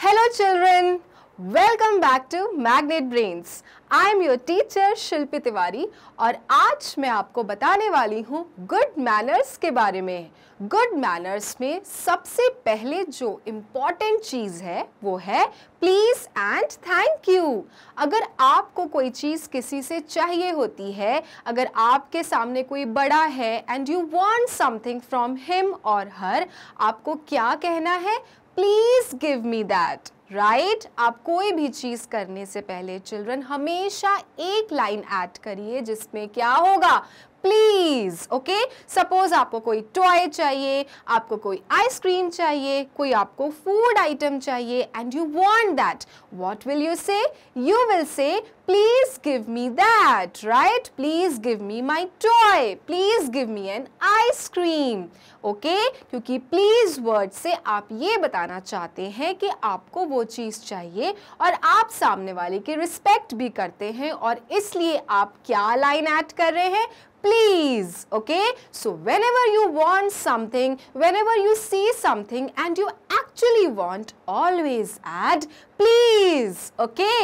Hello children, welcome back to Magnet Brains. I am your teacher Shilpi Tiwari और आज मैं आपको बताने वाली हूँ गुड मैनर्स के बारे में गुड मैनर्स में सबसे पहले जो इम्पॉर्टेंट चीज़ है वो है प्लीज़ एंड थैंक यू अगर आपको कोई चीज़ किसी से चाहिए होती है अगर आपके सामने कोई बड़ा है and you want something from him or her आपको क्या कहना है Please give me that. Right right? आप कोई भी चीज़ करने से पहले चिल्ड्रन हमेशा एक लाइन ऐड करिए जिसमें क्या होगा प्लीज़ ओके सपोज आपको कोई टॉय चाहिए आपको कोई आइसक्रीम चाहिए कोई आपको फूड आइटम चाहिए and you want that what will you say you will say please give me that right please give me my toy please give me an ice cream okay क्योंकि please word से आप ये बताना चाहते हैं कि आपको वो वो चीज़ चाहिए और आप सामने वाले की रिस्पेक्ट भी करते हैं और इसलिए आप क्या लाइन ऐड कर रहे हैं please okay so whenever you want something whenever you see something and you actually want always add please okay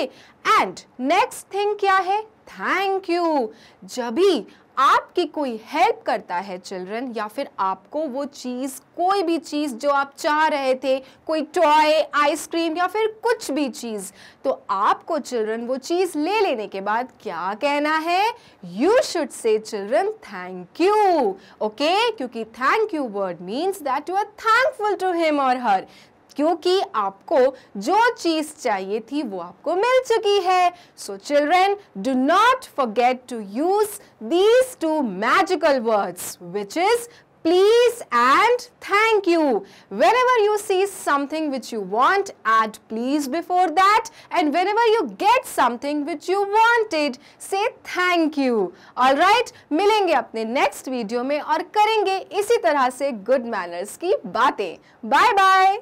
and next thing kya hai thank you जब भी आपकी कोई हेल्प करता है चिल्ड्रन या फिर आपको वो चीज़ कोई भी चीज़ जो आप चाह रहे थे कोई टॉय आइसक्रीम या फिर कुछ भी चीज़ तो आपको चिल्ड्रन वो चीज़ ले लेने के बाद क्या कहना है you should say children children thank you okay क्योंकि thank you word means that you are thankful to him or her क्योंकि आपको जो चीज़ चाहिए थी वो आपको मिल चुकी है so children do not forget to use these two magical words which is please and thank you whenever you see something which you want add please before that and whenever you get something which you wanted say thank you all right मिलेंगे अपने next video में और करेंगे इसी तरह से good manners की बातें बाय बाय